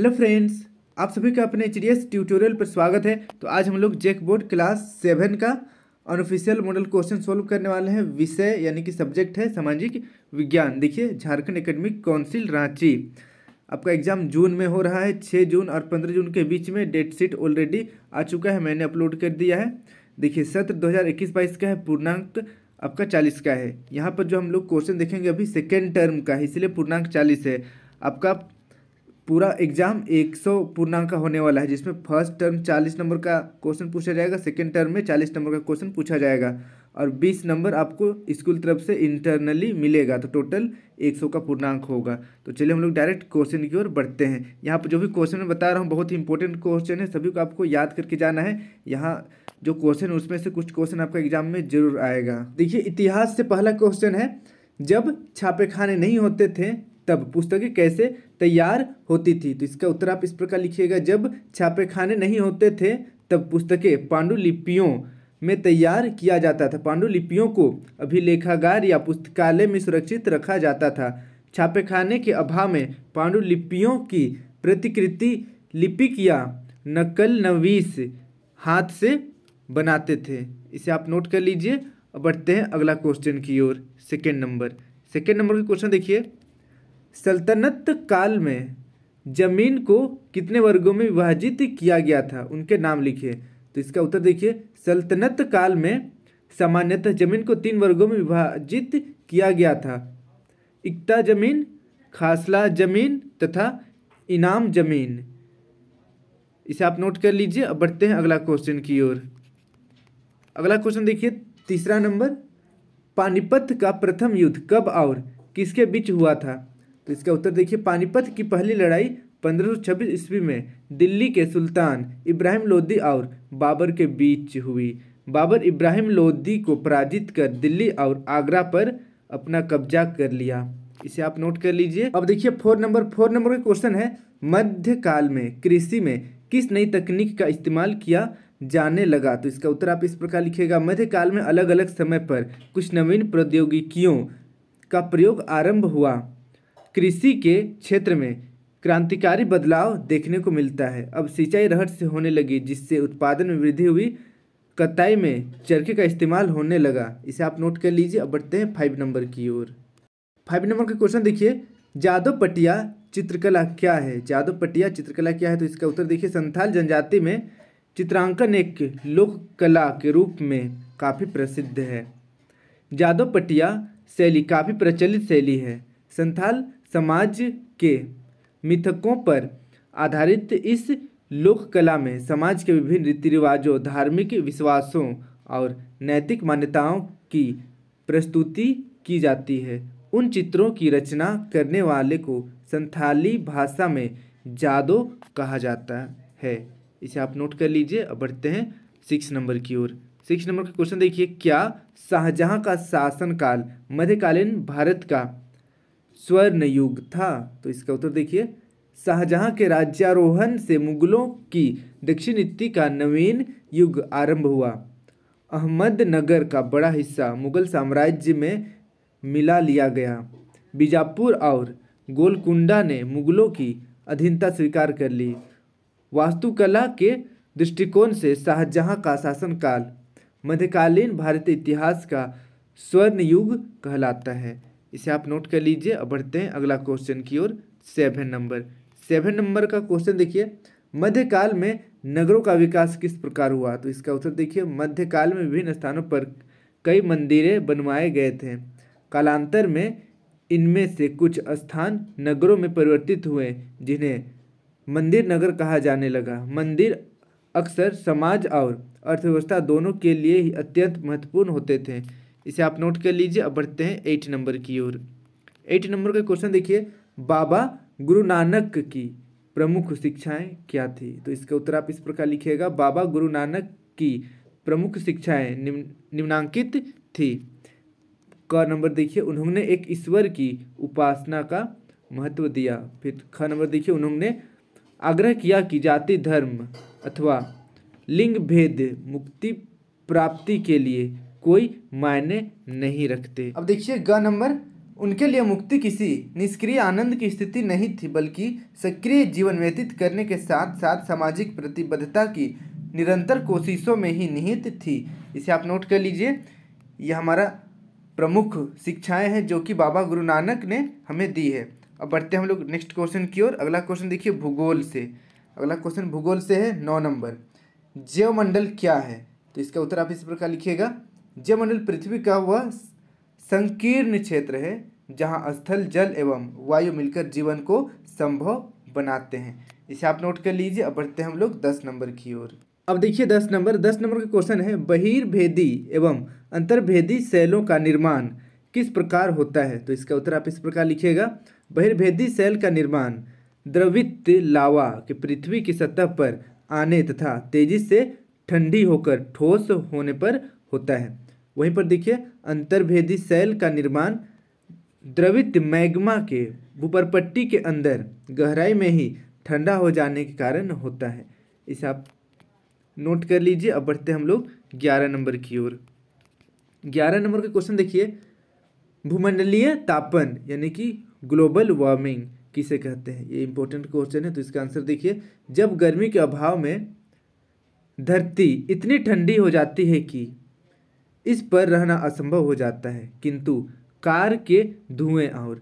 hello friends आप सभी का अपने एच ट्यूटोरियल पर स्वागत है तो आज हम लोग जेक बोर्ड क्लास सेवन का अनऑफिशियल मॉडल क्वेश्चन सोल्व करने वाले हैं विषय यानी कि सब्जेक्ट है सामाजिक विज्ञान देखिए झारखंड एकेडमिक काउंसिल रांची आपका एग्ज़ाम जून में हो रहा है छः जून और पंद्रह जून के बीच में डेट शीट ऑलरेडी आ चुका है मैंने अपलोड कर दिया है देखिए सत्र दो हज़ार इक्कीस बाईस का है पूर्णांक आपका चालीस का है यहाँ पर जो हम लोग क्वेश्चन देखेंगे अभी सेकेंड टर्म का है इसलिए पूर्णांक चालीस है आपका पूरा एग्जाम 100 पूर्णांक का होने वाला है जिसमें फर्स्ट टर्म 40 नंबर का क्वेश्चन पूछा जाएगा सेकेंड टर्म में 40 नंबर का क्वेश्चन पूछा जाएगा और 20 नंबर आपको स्कूल तरफ से इंटरनली मिलेगा तो टोटल 100 का पूर्णांक होगा तो चलिए हम लोग डायरेक्ट क्वेश्चन की ओर बढ़ते हैं यहाँ पर जो भी क्वेश्चन मैं बता रहा हूँ बहुत ही इंपॉर्टेंट क्वेश्चन है सभी को आपको याद करके जाना है यहाँ जो क्वेश्चन उसमें से कुछ क्वेश्चन आपका एग्जाम में जरूर आएगा देखिए इतिहास से पहला क्वेश्चन है जब छापेखाने नहीं होते थे तब पुस्तकें कैसे तैयार होती थी तो इसका उत्तर आप इस प्रकार लिखिएगा जब छापेखाने नहीं होते थे तब पुस्तकें पांडुलिपियों में तैयार किया जाता था पांडुलिपियों को अभिलेखागार या पुस्तकालय में सुरक्षित रखा जाता था छापेखाने के अभाव में पांडुलिपियों की प्रतिकृति लिपिक या नकल नवीस हाथ से बनाते थे इसे आप नोट कर लीजिए अब बढ़ते हैं अगला क्वेश्चन की ओर सेकेंड नंबर सेकेंड नंबर का क्वेश्चन देखिए सल्तनत काल में ज़मीन को कितने वर्गों में विभाजित किया गया था उनके नाम लिखिए तो इसका उत्तर देखिए सल्तनत काल में सामान्यतः जमीन को तीन वर्गों में विभाजित किया गया था इक्ता जमीन खासला जमीन तथा इनाम जमीन इसे आप नोट कर लीजिए अब बढ़ते हैं अगला क्वेश्चन की ओर अगला क्वेश्चन देखिए तीसरा नंबर पानीपत का प्रथम युद्ध कब और किसके बीच हुआ था तो इसका उत्तर देखिए पानीपत की पहली लड़ाई 1526 ईस्वी में दिल्ली के सुल्तान इब्राहिम लोदी और बाबर के बीच हुई बाबर इब्राहिम लोदी को पराजित कर दिल्ली और आगरा पर अपना कब्जा कर लिया इसे आप नोट कर लीजिए अब देखिए फोर नंबर फोर नंबर का क्वेश्चन है मध्यकाल में कृषि में किस नई तकनीक का इस्तेमाल किया जाने लगा तो इसका उत्तर आप इस प्रकार लिखिएगा मध्यकाल में अलग अलग समय पर कुछ नवीन प्रौद्योगिकियों का प्रयोग आरंभ हुआ कृषि के क्षेत्र में क्रांतिकारी बदलाव देखने को मिलता है अब सिंचाई रहट से होने लगी जिससे उत्पादन में वृद्धि हुई कताई में चरखे का इस्तेमाल होने लगा इसे आप नोट कर लीजिए अब बढ़ते हैं फाइव नंबर की ओर फाइव नंबर का क्वेश्चन देखिए जादव पटिया चित्रकला क्या है जादव पटिया चित्रकला क्या है तो इसका उत्तर देखिए संथाल जनजाति में चित्रांकन एक लोक कला के रूप में काफ़ी प्रसिद्ध है जादव पटिया शैली काफ़ी प्रचलित शैली है संथाल समाज के मिथकों पर आधारित इस लोक कला में समाज के विभिन्न रीति रिवाजों धार्मिक विश्वासों और नैतिक मान्यताओं की प्रस्तुति की जाती है उन चित्रों की रचना करने वाले को संथाली भाषा में जादो कहा जाता है इसे आप नोट कर लीजिए अब बढ़ते हैं सिक्स नंबर की ओर सिक्स नंबर का क्वेश्चन देखिए क्या शाहजहाँ का शासनकाल मध्यकालीन भारत का स्वर्ण युग था तो इसका उत्तर देखिए शाहजहां के राज्यारोहण से मुगलों की दक्षिणित्ती का नवीन युग आरंभ हुआ अहमदनगर का बड़ा हिस्सा मुगल साम्राज्य में मिला लिया गया बीजापुर और गोलकुंडा ने मुगलों की अधीनता स्वीकार कर ली वास्तुकला के दृष्टिकोण से शाहजहां का शासनकाल मध्यकालीन भारतीय इतिहास का स्वर्ण युग कहलाता है इसे आप नोट कर लीजिए अब बढ़ते हैं अगला क्वेश्चन की ओर सेवन नंबर सेवन नंबर का क्वेश्चन देखिए मध्यकाल में नगरों का विकास किस प्रकार हुआ तो इसका उत्तर देखिए मध्यकाल में विभिन्न स्थानों पर कई मंदिरें बनवाए गए थे कालांतर में इनमें से कुछ स्थान नगरों में परिवर्तित हुए जिन्हें मंदिर नगर कहा जाने लगा मंदिर अक्सर समाज और अर्थव्यवस्था दोनों के लिए ही अत्यंत महत्वपूर्ण होते थे इसे आप नोट कर लीजिए अब बढ़ते हैं एट नंबर की ओर एट नंबर का क्वेश्चन देखिए बाबा गुरु नानक की प्रमुख शिक्षाएं क्या थी तो इसका उत्तर आप इस प्रकार लिखिएगा बाबा गुरु नानक की प्रमुख शिक्षाएं निम्नांकित थी क नंबर देखिए उन्होंने एक ईश्वर की उपासना का महत्व दिया फिर ख नंबर देखिए उन्होंने आग्रह किया कि जाति धर्म अथवा लिंग भेद मुक्ति प्राप्ति के लिए कोई मायने नहीं रखते अब देखिए ग नंबर उनके लिए मुक्ति किसी निष्क्रिय आनंद की स्थिति नहीं थी बल्कि सक्रिय जीवन व्यतीत करने के साथ साथ सामाजिक प्रतिबद्धता की निरंतर कोशिशों में ही निहित थी इसे आप नोट कर लीजिए यह हमारा प्रमुख शिक्षाएं हैं जो कि बाबा गुरु नानक ने हमें दी है अब बढ़ते हैं हम लोग नेक्स्ट क्वेश्चन की ओर अगला क्वेश्चन देखिए भूगोल से अगला क्वेश्चन भूगोल से है नौ नंबर मंडल क्या है तो इसका उत्तर आप इस प्रकार लिखिएगा जयमंडल पृथ्वी का वह संकीर्ण क्षेत्र है जहाँ स्थल जल एवं वायु मिलकर जीवन को संभव बनाते हैं इसे आप नोट कर लीजिए अब बढ़ते हैं हम लोग दस नंबर की ओर अब देखिए दस नंबर दस नंबर का क्वेश्चन है बहिर्भेदी एवं अंतर्भेदी सेलों का निर्माण किस प्रकार होता है तो इसका उत्तर आप इस प्रकार लिखिएगा बहिर्भेदी सेल का निर्माण द्रवित लावा के पृथ्वी की सतह पर आने तथा तेजी से ठंडी होकर ठोस होने पर होता है वहीं पर देखिए अंतर्भेदी सेल का निर्माण द्रवित मैग्मा के भूपरपट्टी के अंदर गहराई में ही ठंडा हो जाने के कारण होता है इसे आप नोट कर लीजिए अब बढ़ते हम लोग ग्यारह नंबर की ओर ग्यारह नंबर का क्वेश्चन देखिए भूमंडलीय तापन यानी कि ग्लोबल वार्मिंग किसे कहते हैं ये इंपॉर्टेंट क्वेश्चन है तो इसका आंसर देखिए जब गर्मी के अभाव में धरती इतनी ठंडी हो जाती है कि इस पर रहना असंभव हो जाता है किंतु कार के धुएँ और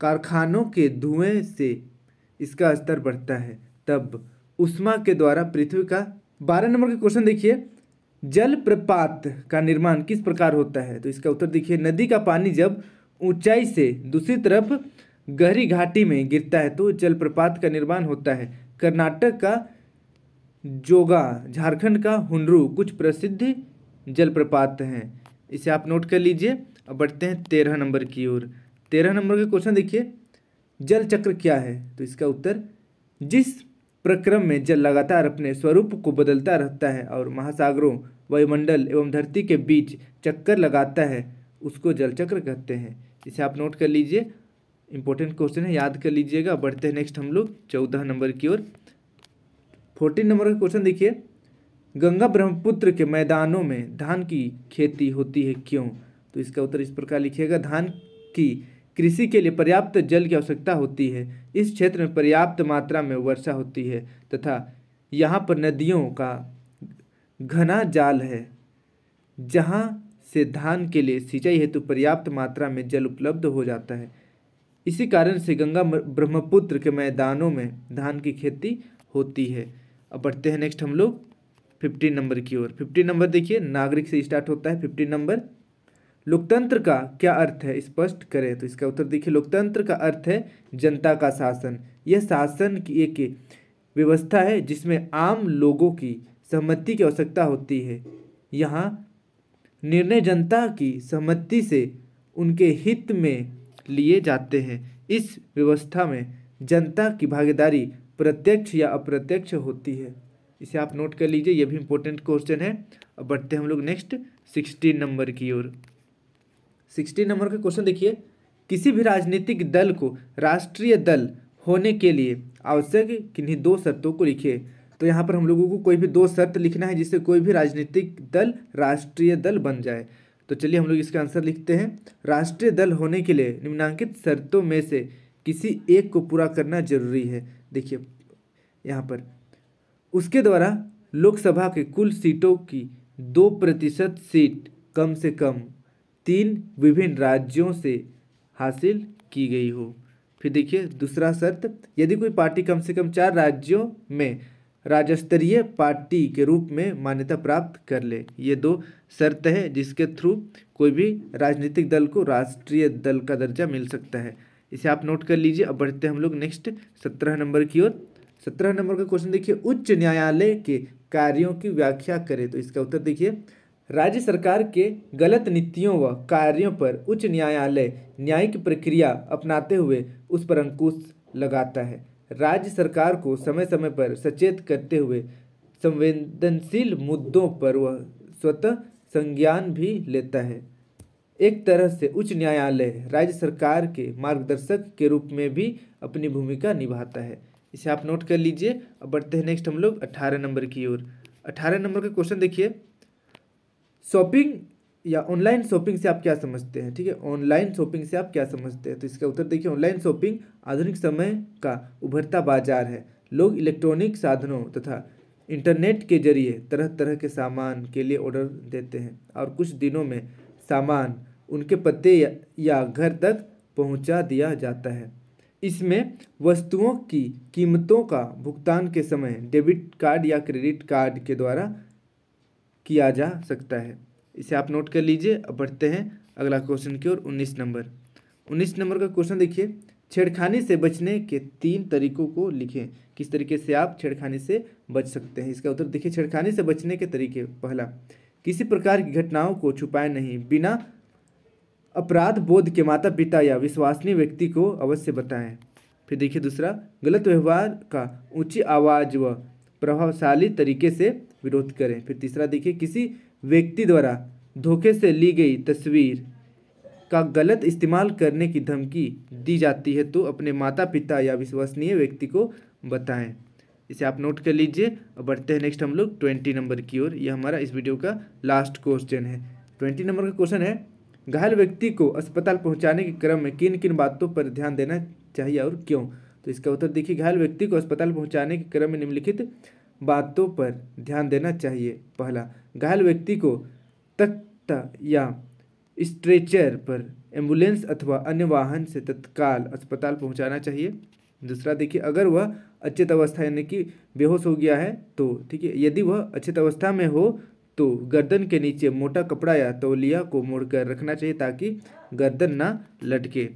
कारखानों के धुएँ से इसका स्तर बढ़ता है तब उष्मा के द्वारा पृथ्वी का बारह नंबर का क्वेश्चन देखिए जलप्रपात का निर्माण किस प्रकार होता है तो इसका उत्तर देखिए नदी का पानी जब ऊंचाई से दूसरी तरफ गहरी घाटी में गिरता है तो जलप्रपात का निर्माण होता है कर्नाटक का जोगा झारखंड का हुनरू कुछ प्रसिद्ध जलप्रपात हैं इसे आप नोट कर लीजिए अब बढ़ते हैं तेरह नंबर की ओर तेरह नंबर के क्वेश्चन देखिए जल चक्र क्या है तो इसका उत्तर जिस प्रक्रम में जल लगातार अपने स्वरूप को बदलता रहता है और महासागरों वायुमंडल एवं धरती के बीच चक्कर लगाता है उसको जल चक्र कहते हैं इसे आप नोट कर लीजिए इंपॉर्टेंट क्वेश्चन है याद कर लीजिएगा बढ़ते हैं नेक्स्ट हम लोग चौदह नंबर की ओर फोर्टीन नंबर का क्वेश्चन देखिए गंगा ब्रह्मपुत्र के मैदानों में धान की खेती होती है क्यों तो इसका उत्तर इस प्रकार लिखिएगा धान की कृषि के लिए पर्याप्त जल की आवश्यकता होती है इस क्षेत्र में पर्याप्त मात्रा में वर्षा होती है तथा यहाँ पर नदियों का घना जाल है जहाँ से धान के लिए सिंचाई हेतु पर्याप्त मात्रा में जल उपलब्ध हो जाता है इसी कारण से गंगा ब्रह्मपुत्र के मैदानों में धान की खेती होती है अब बढ़ते हैं नेक्स्ट हम लोग फिफ्टी नंबर की ओर फिफ्टी नंबर देखिए नागरिक से स्टार्ट होता है फिफ्टी नंबर लोकतंत्र का क्या अर्थ है स्पष्ट करें तो इसका उत्तर देखिए लोकतंत्र का अर्थ है जनता का शासन यह शासन की एक व्यवस्था है जिसमें आम लोगों की सहमति की आवश्यकता होती है यहाँ निर्णय जनता की सहमति से उनके हित में लिए जाते हैं इस व्यवस्था में जनता की भागीदारी प्रत्यक्ष या अप्रत्यक्ष होती है इसे आप नोट कर लीजिए यह भी इम्पोर्टेंट क्वेश्चन है अब बढ़ते हैं हम लोग नेक्स्ट सिक्सटीन नंबर की ओर सिक्सटीन नंबर का क्वेश्चन देखिए किसी भी राजनीतिक दल को राष्ट्रीय दल होने के लिए आवश्यक किन्हीं दो शर्तों को लिखिए तो यहाँ पर हम लोगों को कोई भी दो शर्त लिखना है जिससे कोई भी राजनीतिक दल राष्ट्रीय दल बन जाए तो चलिए हम लोग इसका आंसर लिखते हैं राष्ट्रीय दल होने के लिए निम्नांकित शर्तों में से किसी एक को पूरा करना जरूरी है देखिए यहाँ पर उसके द्वारा लोकसभा के कुल सीटों की दो प्रतिशत सीट कम से कम तीन विभिन्न राज्यों से हासिल की गई हो फिर देखिए दूसरा शर्त यदि कोई पार्टी कम से कम चार राज्यों में राज्य स्तरीय पार्टी के रूप में मान्यता प्राप्त कर ले ये दो शर्त है जिसके थ्रू कोई भी राजनीतिक दल को राष्ट्रीय दल का दर्जा मिल सकता है इसे आप नोट कर लीजिए अब बढ़ते हम लोग नेक्स्ट सत्रह नंबर की ओर सत्रह नंबर का क्वेश्चन देखिए उच्च न्यायालय के कार्यों की व्याख्या करें तो इसका उत्तर देखिए राज्य सरकार के गलत नीतियों व कार्यों पर उच्च न्यायालय न्यायिक प्रक्रिया अपनाते हुए उस पर अंकुश लगाता है राज्य सरकार को समय समय पर सचेत करते हुए संवेदनशील मुद्दों पर वह स्वतः संज्ञान भी लेता है एक तरह से उच्च न्यायालय राज्य सरकार के मार्गदर्शक के रूप में भी अपनी भूमिका निभाता है इसे आप नोट कर लीजिए अब बढ़ते हैं नेक्स्ट हम लोग अट्ठारह नंबर की ओर अट्ठारह नंबर का क्वेश्चन देखिए शॉपिंग या ऑनलाइन शॉपिंग से आप क्या समझते हैं ठीक है ऑनलाइन शॉपिंग से आप क्या समझते हैं तो इसका उत्तर देखिए ऑनलाइन शॉपिंग आधुनिक समय का उभरता बाजार है लोग इलेक्ट्रॉनिक साधनों तथा इंटरनेट के जरिए तरह तरह के सामान के लिए ऑर्डर देते हैं और कुछ दिनों में सामान उनके पते या, या घर तक पहुंचा दिया जाता है इसमें वस्तुओं की कीमतों का भुगतान के समय डेबिट कार्ड या क्रेडिट कार्ड के द्वारा किया जा सकता है इसे आप नोट कर लीजिए अब बढ़ते हैं अगला क्वेश्चन की ओर उन्नीस नंबर उन्नीस नंबर का क्वेश्चन देखिए छेड़खानी से बचने के तीन तरीकों को लिखें किस तरीके से आप छेड़खानी से बच सकते हैं इसका उत्तर देखिए छेड़खानी से बचने के तरीके पहला किसी प्रकार की घटनाओं को छुपाए नहीं बिना अपराध बोध के माता पिता या विश्वसनीय व्यक्ति को अवश्य बताएं फिर देखिए दूसरा गलत व्यवहार का ऊंची आवाज़ व प्रभावशाली तरीके से विरोध करें फिर तीसरा देखिए किसी व्यक्ति द्वारा धोखे से ली गई तस्वीर का गलत इस्तेमाल करने की धमकी दी जाती है तो अपने माता पिता या विश्वसनीय व्यक्ति को बताएं इसे आप नोट कर लीजिए और बढ़ते हैं नेक्स्ट हम लोग ट्वेंटी नंबर की ओर यह हमारा इस वीडियो का लास्ट क्वेश्चन है ट्वेंटी नंबर का क्वेश्चन है घायल व्यक्ति को अस्पताल पहुंचाने के क्रम में किन किन बातों पर ध्यान देना चाहिए और क्यों तो इसका उत्तर देखिए घायल व्यक्ति को अस्पताल पहुंचाने के क्रम में निम्नलिखित बातों पर ध्यान देना चाहिए पहला घायल व्यक्ति को तख्ता या स्ट्रेचर पर एम्बुलेंस अथवा अन्य वाहन से तत्काल अस्पताल पहुँचाना चाहिए दूसरा देखिए अगर वह अचेत अवस्था यानी कि बेहोश हो गया है तो ठीक है यदि वह अचेत अवस्था में हो तो गर्दन के नीचे मोटा कपड़ा या तौलिया को मोड़कर रखना चाहिए ताकि गर्दन ना लटके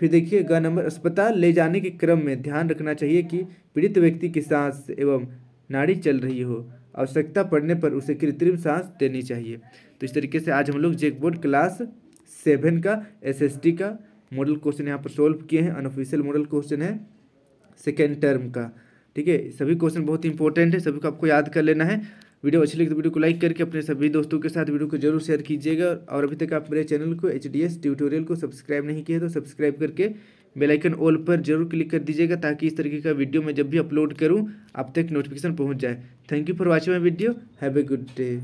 फिर देखिए ग नंबर अस्पताल ले जाने के क्रम में ध्यान रखना चाहिए कि पीड़ित व्यक्ति की सांस एवं नाड़ी चल रही हो आवश्यकता पड़ने पर उसे कृत्रिम सांस देनी चाहिए तो इस तरीके से आज हम लोग जेकबोर्ड क्लास सेवन का एसएसटी का मॉडल क्वेश्चन यहाँ पर सॉल्व किए हैं अनऑफिशियल मॉडल क्वेश्चन है सेकेंड टर्म का ठीक है सभी क्वेश्चन बहुत इंपॉर्टेंट है सभी को आपको याद कर लेना है वीडियो अच्छी लगी तो वीडियो को लाइक करके अपने सभी दोस्तों के साथ वीडियो को जरूर शेयर कीजिएगा और अभी तक आप मेरे चैनल को एच ट्यूटोरियल को सब्सक्राइब नहीं किया तो सब्सक्राइब करके बेलाइकन ऑल पर जरूर क्लिक कर दीजिएगा ताकि इस तरीके का वीडियो मैं जब भी अपलोड करूँ आप तक नोटिफिकेशन पहुँच जाए thank you for watching my video have a good day